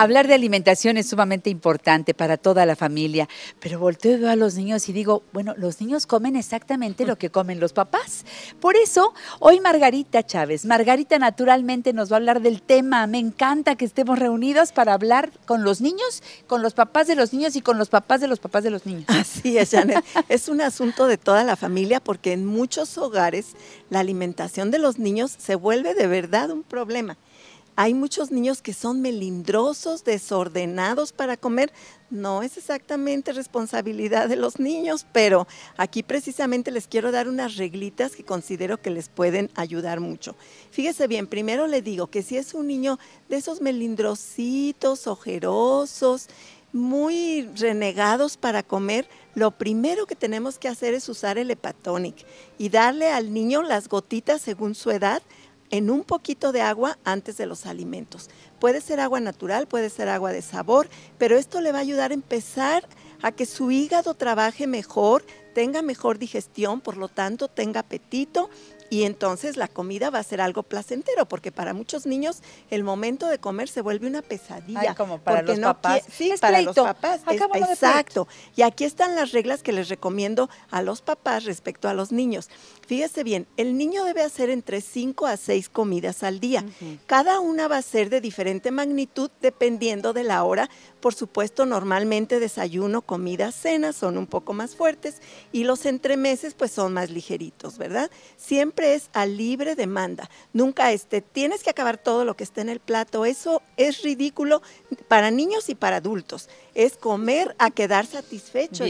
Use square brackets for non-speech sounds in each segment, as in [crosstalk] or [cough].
Hablar de alimentación es sumamente importante para toda la familia, pero volteo y veo a los niños y digo, bueno, los niños comen exactamente lo que comen los papás. Por eso, hoy Margarita Chávez, Margarita naturalmente nos va a hablar del tema. Me encanta que estemos reunidos para hablar con los niños, con los papás de los niños y con los papás de los papás de los niños. [laughs] Así es, Janet. es un asunto de toda la familia porque en muchos hogares la alimentación de los niños se vuelve de verdad un problema. Hay muchos niños que son melindrosos, desordenados para comer. No es exactamente responsabilidad de los niños, pero aquí precisamente les quiero dar unas reglitas que considero que les pueden ayudar mucho. Fíjese bien, primero le digo que si es un niño de esos melindrositos, ojerosos, muy renegados para comer, lo primero que tenemos que hacer es usar el hepatonic y darle al niño las gotitas según su edad en un poquito de agua antes de los alimentos. Puede ser agua natural, puede ser agua de sabor, pero esto le va a ayudar a empezar a que su hígado trabaje mejor, tenga mejor digestión, por lo tanto tenga apetito y entonces la comida va a ser algo placentero, porque para muchos niños el momento de comer se vuelve una pesadilla. Ay, como para los papás. Sí, para los papás. exacto. Y aquí están las reglas que les recomiendo a los papás respecto a los niños. Fíjese bien, el niño debe hacer entre 5 a 6 comidas al día. Cada una va a ser de diferente magnitud dependiendo de la hora. Por supuesto, normalmente desayuno, comida, cena son un poco más fuertes y los entremeses pues son más ligeritos, ¿verdad? Siempre es a libre demanda. Nunca este, tienes que acabar todo lo que está en el plato. Eso es ridículo para niños y para adultos. Es comer a quedar satisfecho,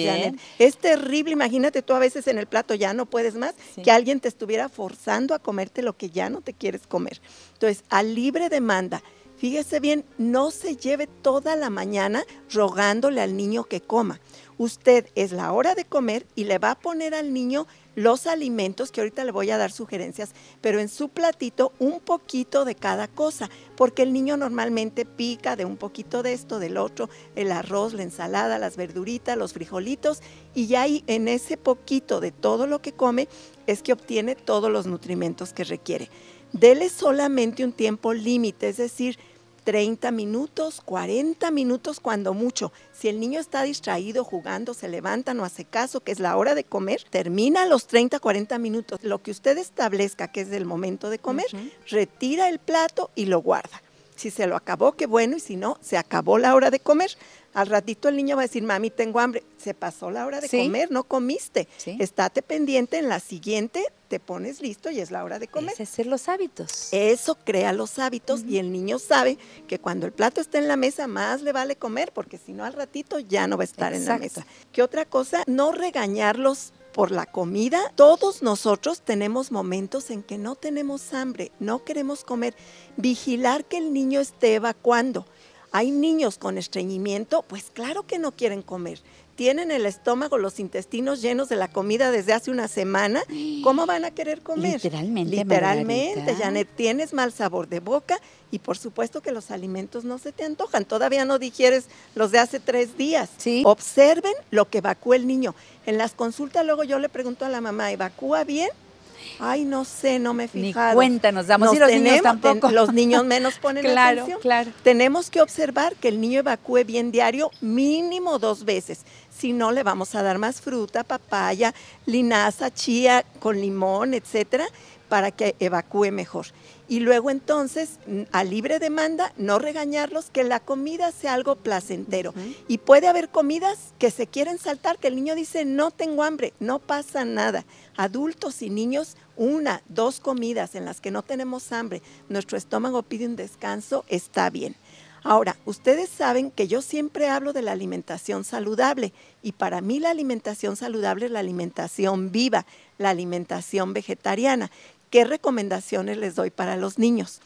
Es terrible. Imagínate tú a veces en el plato ya no puedes más, que alguien te estuviera forzando a comerte lo que ya no te quieres comer. Entonces, a libre demanda. Fíjese bien, no se lleve toda la mañana rogándole al niño que coma. Usted es la hora de comer y le va a poner al niño los alimentos, que ahorita le voy a dar sugerencias, pero en su platito un poquito de cada cosa, porque el niño normalmente pica de un poquito de esto, del otro, el arroz, la ensalada, las verduritas, los frijolitos, y ya ahí en ese poquito de todo lo que come es que obtiene todos los nutrimentos que requiere. Dele solamente un tiempo límite, es decir, 30 minutos, 40 minutos cuando mucho. Si el niño está distraído jugando, se levanta, no hace caso, que es la hora de comer, termina los 30, 40 minutos. Lo que usted establezca que es el momento de comer, retira el plato y lo guarda. Si se lo acabó, qué bueno, y si no, se acabó la hora de comer. Al ratito el niño va a decir, mami, tengo hambre. Se pasó la hora de comer, no comiste. Estate pendiente, en la siguiente te pones listo y es la hora de comer. Es hacer los hábitos. Eso crea los hábitos y el niño sabe que cuando el plato está en la mesa más le vale comer porque si no al ratito ya no va a estar en la mesa. ¿Qué otra cosa? No regañarlos por la comida, todos nosotros tenemos momentos en que no tenemos hambre, no queremos comer. Vigilar que el niño esté evacuando. Hay niños con estreñimiento, pues claro que no quieren comer tienen el estómago, los intestinos llenos de la comida desde hace una semana, ¿cómo van a querer comer? Literalmente. Literalmente, Ya Janet, tienes mal sabor de boca y por supuesto que los alimentos no se te antojan, todavía no digieres los de hace tres días. ¿Sí? Observen lo que evacúa el niño. En las consultas luego yo le pregunto a la mamá, ¿evacúa bien? Ay, no sé, no me fijé. Ni cuenta nos damos. y los niños tampoco. los niños menos ponen [laughs] claro, atención. Claro, claro. Tenemos que observar que el niño evacúe bien diario mínimo dos veces si no le vamos a dar más fruta, papaya, linaza, chía con limón, etcétera, para que evacúe mejor. Y luego entonces, a libre demanda, no regañarlos, que la comida sea algo placentero. Y puede haber comidas que se quieren saltar, que el niño dice, no tengo hambre, no pasa nada. Adultos y niños, una, dos comidas en las que no tenemos hambre, nuestro estómago pide un descanso, está bien. Ahora, ustedes saben que yo siempre hablo de la alimentación saludable y para mí la alimentación saludable es la alimentación viva, la alimentación vegetariana. ¿Qué recomendaciones les doy para los niños?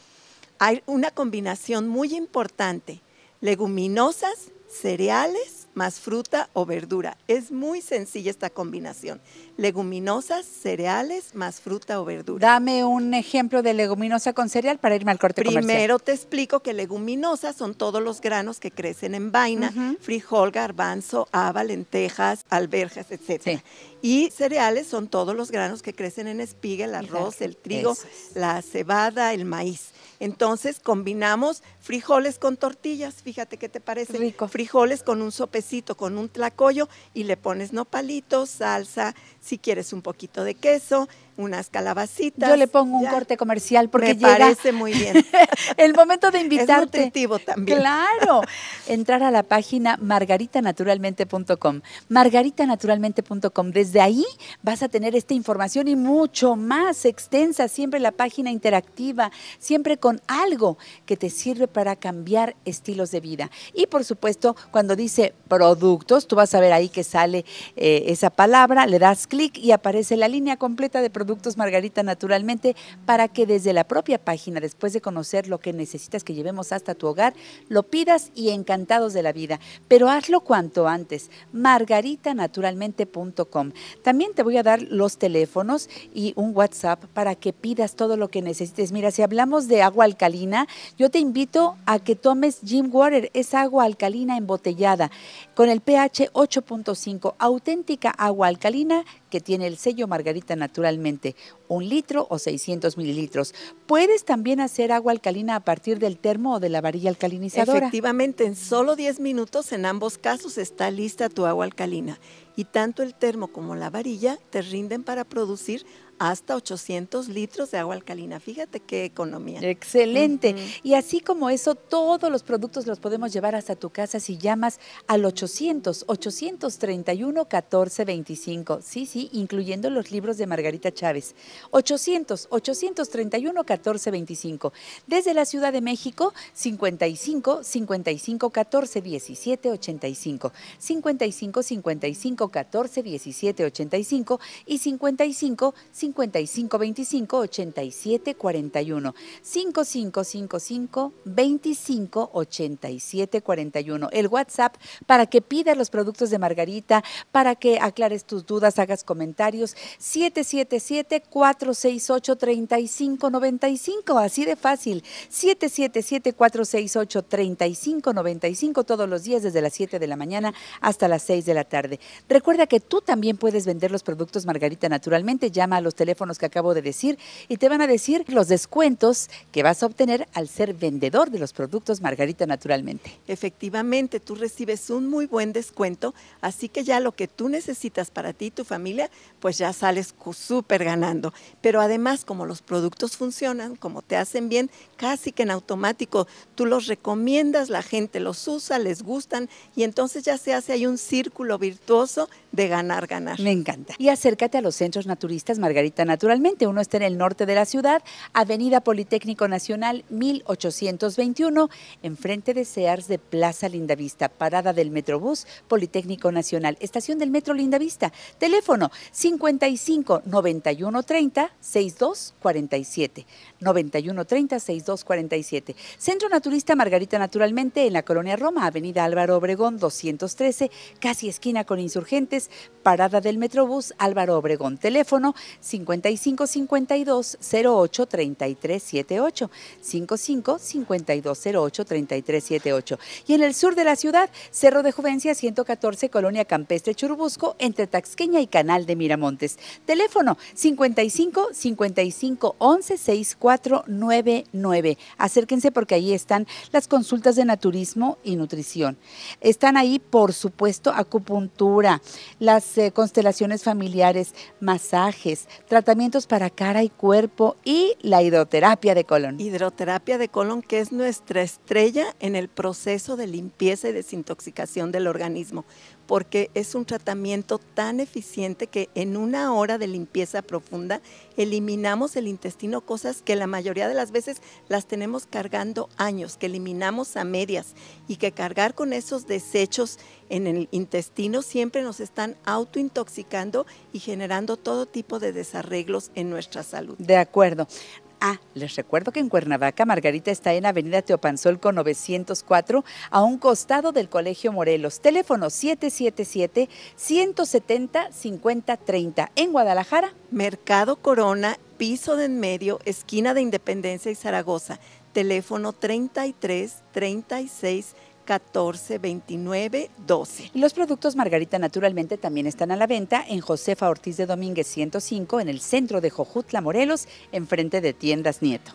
Hay una combinación muy importante, leguminosas, cereales más fruta o verdura. Es muy sencilla esta combinación. Leguminosas, cereales, más fruta o verdura. Dame un ejemplo de leguminosa con cereal para irme al corte Primero te explico que leguminosas son todos los granos que crecen en vaina, frijol, garbanzo, haba, lentejas, alberjas, etc. Y cereales son todos los granos que crecen en espiga, el arroz, el trigo, la cebada, el maíz. Entonces combinamos frijoles con tortillas, fíjate qué te parece. Rico. Frijoles con un sopecito, con un tlacoyo y le pones nopalitos, salsa, si quieres un poquito de queso, unas calabacitas. Yo le pongo un corte comercial porque Me parece muy bien. [laughs] el momento de invitarte. Es nutritivo también. Claro. Entrar a la página margaritanaturalmente.com. margaritanaturalmente.com. Desde ahí vas a tener esta información y mucho más extensa, siempre la página interactiva, siempre con algo que te sirve para cambiar estilos de vida. Y por supuesto, cuando dice productos, tú vas a ver ahí que sale eh, esa palabra, le das clic y aparece la línea completa de productos Margarita naturalmente para que desde la propia página, después de conocer lo que necesitas que llevemos hasta tu hogar, lo pidas y encantados de la vida. Pero hazlo cuanto antes, margaritanaturalmente.com. También te voy a dar los teléfonos y un WhatsApp para que pidas todo lo que necesites. Mira, si hablamos de agua alcalina, yo te invito a que tomes Jim Water, es agua alcalina embotellada con el pH 8.5, auténtica agua alcalina que tiene el sello Margarita naturalmente, un litro o 600 mililitros. Puedes también hacer agua alcalina a partir del termo o de la varilla alcalinizadora. Efectivamente, en solo 10 minutos en ambos casos está lista tu agua alcalina y tanto el termo como la varilla te rinden para producir hasta 800 litros de agua alcalina. Fíjate qué economía. Excelente. Y así como eso, todos los productos los podemos llevar hasta tu casa si llamas al 800 831 1425. Sí, sí, incluyendo los libros de Margarita Chávez. 800 831 1425. Desde la Ciudad de México 55 55 14 17 85. 55 55 14 17 85 y 55 55 5525-8741. 5555-258741. El WhatsApp para que pidas los productos de Margarita, para que aclares tus dudas, hagas comentarios. 777-468-3595. Así de fácil. 777-468-3595 todos los días desde las 7 de la mañana hasta las 6 de la tarde. Recuerda que tú también puedes vender los productos Margarita naturalmente. Llama a los teléfonos que acabo de decir y te van a decir los descuentos que vas a obtener al ser vendedor de los productos Margarita Naturalmente. Efectivamente, tú recibes un muy buen descuento, así que ya lo que tú necesitas para ti y tu familia, pues ya sales súper ganando. Pero además, como los productos funcionan, como te hacen bien, casi que en automático, tú los recomiendas, la gente los usa, les gustan y entonces ya se hace ahí un círculo virtuoso de ganar, ganar. Me encanta. Y acércate a los centros naturistas Margarita Margarita, naturalmente. Uno está en el norte de la ciudad, Avenida Politécnico Nacional 1821, enfrente de Sears de Plaza Lindavista, parada del Metrobús Politécnico Nacional, estación del Metro Lindavista. Teléfono 55 91 30 62 47. 91 30 62 47. Centro Naturista Margarita, naturalmente, en la colonia Roma, Avenida Álvaro Obregón 213, casi esquina con insurgentes, parada del Metrobús Álvaro Obregón. Teléfono 55 52 08 33 78, 55 52 08 33 Y en el sur de la ciudad, Cerro de Juvencia 114, Colonia Campestre Churubusco, entre Taxqueña y Canal de Miramontes. Teléfono 55 55 11 6499. Acérquense porque ahí están las consultas de naturismo y nutrición. Están ahí, por supuesto, acupuntura, las eh, constelaciones familiares, masajes, tratamientos para cara y cuerpo y la hidroterapia de colon. Hidroterapia de colon, que es nuestra estrella en el proceso de limpieza y desintoxicación del organismo, porque es un tratamiento tan eficiente que en una hora de limpieza profunda eliminamos el intestino, cosas que la mayoría de las veces las tenemos cargando años, que eliminamos a medias y que cargar con esos desechos en el intestino siempre nos están autointoxicando y generando todo tipo de desarreglos en nuestra salud. De acuerdo. Ah, les recuerdo que en Cuernavaca Margarita está en Avenida Teopanzolco 904 a un costado del Colegio Morelos. Teléfono 777-170-5030. En Guadalajara. Mercado Corona, piso de en medio, esquina de Independencia y Zaragoza. Teléfono 33 36 14 29 12. Los productos Margarita naturalmente también están a la venta en Josefa Ortiz de Domínguez 105 en el centro de Jojutla, Morelos, enfrente de Tiendas Nieto.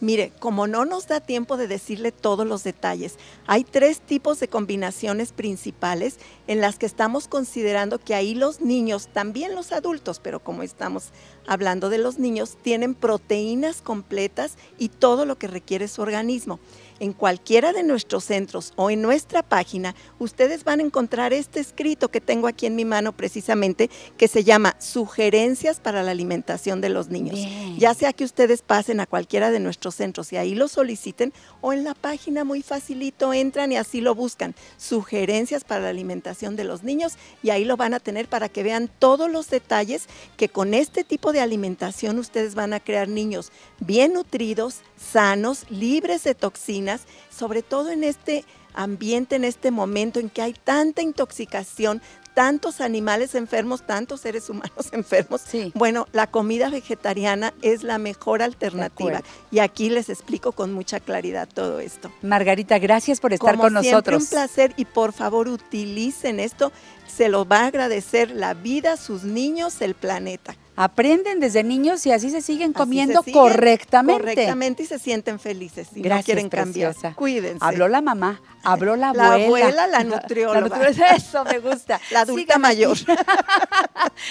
Mire, como no nos da tiempo de decirle todos los detalles, hay tres tipos de combinaciones principales en las que estamos considerando que ahí los niños, también los adultos, pero como estamos hablando de los niños, tienen proteínas completas y todo lo que requiere su organismo. En cualquiera de nuestros centros o en nuestra página, ustedes van a encontrar este escrito que tengo aquí en mi mano precisamente, que se llama Sugerencias para la alimentación de los niños. Ya sea que ustedes pasen a cualquiera de nuestros centros y ahí lo soliciten o en la página muy facilito entran y así lo buscan. Sugerencias para la alimentación de los niños y ahí lo van a tener para que vean todos los detalles que con este tipo de de alimentación ustedes van a crear niños bien nutridos, sanos, libres de toxinas, sobre todo en este ambiente, en este momento en que hay tanta intoxicación, tantos animales enfermos, tantos seres humanos [laughs] enfermos. Sí. Bueno, la comida vegetariana es la mejor alternativa. Y aquí les explico con mucha claridad todo esto. Margarita, gracias por estar Como con siempre, Un placer y por favor utilicen esto. Se lo va a agradecer la vida, sus niños, el planeta aprenden desde niños y así se siguen comiendo correctamente. Correctamente y se sienten felices Gracias, no quieren Cuídense. Habló la mamá, habló la [laughs] abuela. La abuela, [laughs] la nutrióloga. Eso me gusta. [laughs] La adulta mayor.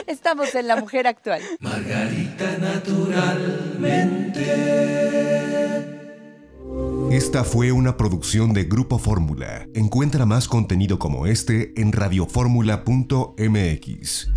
Estamos en La Mujer Actual. Margarita Naturalmente. Esta fue una producción de Grupo Fórmula. Encuentra más contenido como este en radioformula.mx.